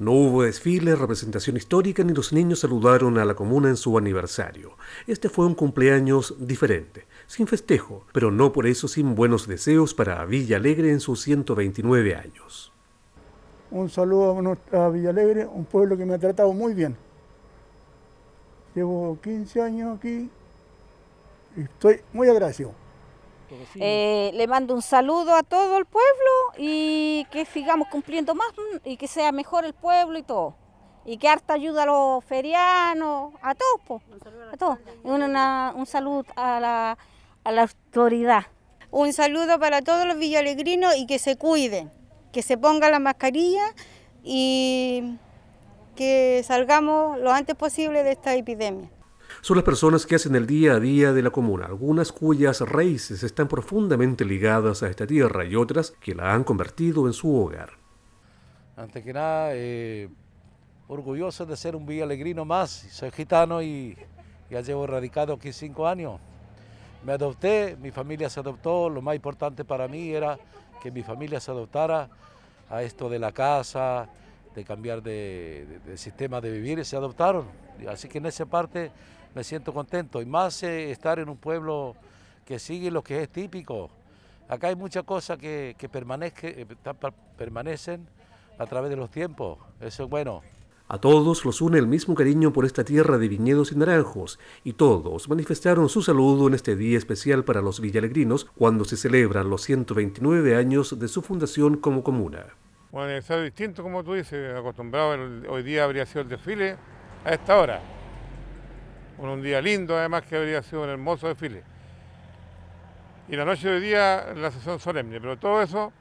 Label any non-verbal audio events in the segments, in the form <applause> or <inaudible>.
No hubo desfiles, representación histórica, ni los niños saludaron a la comuna en su aniversario. Este fue un cumpleaños diferente, sin festejo, pero no por eso sin buenos deseos para Villa Alegre en sus 129 años. Un saludo a Villa Alegre, un pueblo que me ha tratado muy bien. Llevo 15 años aquí y estoy muy agradecido. Pues, eh, le mando un saludo a todo el pueblo y que sigamos cumpliendo más y que sea mejor el pueblo y todo. Y que harta ayuda a los ferianos, a todos, un saludo a la, autoridad. Un saludo para todos los villalegrinos y que se cuiden, que se pongan la mascarillas y que salgamos lo antes posible de esta epidemia son las personas que hacen el día a día de la comuna, algunas cuyas raíces están profundamente ligadas a esta tierra y otras que la han convertido en su hogar. Antes que nada, eh, orgulloso de ser un villalegrino más, soy gitano y ya llevo radicado aquí cinco años. Me adopté, mi familia se adoptó, lo más importante para mí era que mi familia se adoptara a esto de la casa, de cambiar de, de sistema de vivir, se adoptaron. Así que en esa parte me siento contento. Y más eh, estar en un pueblo que sigue lo que es típico. Acá hay muchas cosas que, que eh, permanecen a través de los tiempos. Eso es bueno. A todos los une el mismo cariño por esta tierra de viñedos y naranjos, y todos manifestaron su saludo en este día especial para los villalegrinos cuando se celebran los 129 años de su fundación como comuna. Bueno, es distinto como tú dices, acostumbrado, hoy día habría sido el desfile a esta hora, con un día lindo además que habría sido un hermoso desfile. Y la noche de hoy día la sesión solemne, pero todo eso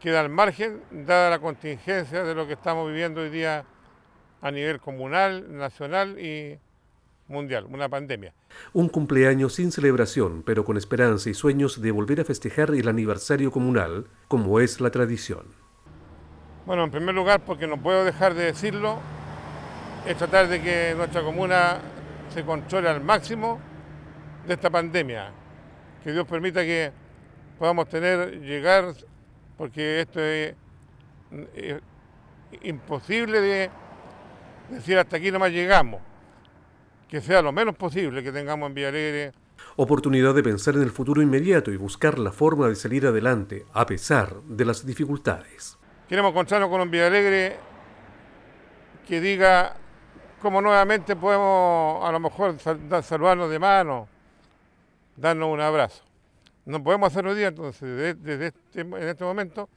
queda al margen, dada la contingencia de lo que estamos viviendo hoy día a nivel comunal, nacional y mundial, una pandemia. Un cumpleaños sin celebración, pero con esperanza y sueños de volver a festejar el aniversario comunal, como es la tradición. Bueno, en primer lugar, porque no puedo dejar de decirlo, es tratar de que nuestra comuna se controle al máximo de esta pandemia. Que Dios permita que podamos tener, llegar, porque esto es, imposible de decir hasta aquí nomás llegamos. Que sea lo menos posible que tengamos en Alegre". oportunidad de pensar en el futuro inmediato y buscar la forma de salir adelante a pesar de las dificultades. Queremos encontrarnos con un Alegre... que diga como nuevamente podemos a lo mejor saludarnos de mano, darnos un abrazo. No podemos hacerlo día, entonces desde este, en este momento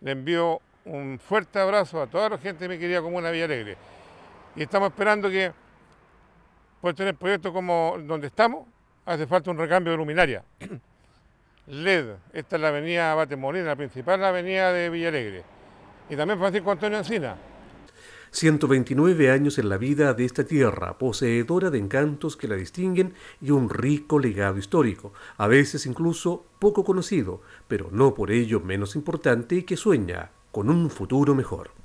le envío un fuerte abrazo a toda la gente de mi querida comuna Villa Alegre. Y estamos esperando que, por tener proyectos como donde estamos, hace falta un recambio de luminaria. LED, <clears throat> e esta es la avenida Batemolina, la principal avenida de Villalegre. Y también Francisco Antonio Encina, 129 años en la vida de esta tierra, poseedora de encantos que la distinguen y un rico legado histórico, a veces incluso poco conocido, pero no por ello menos importante y que sueña con un futuro mejor.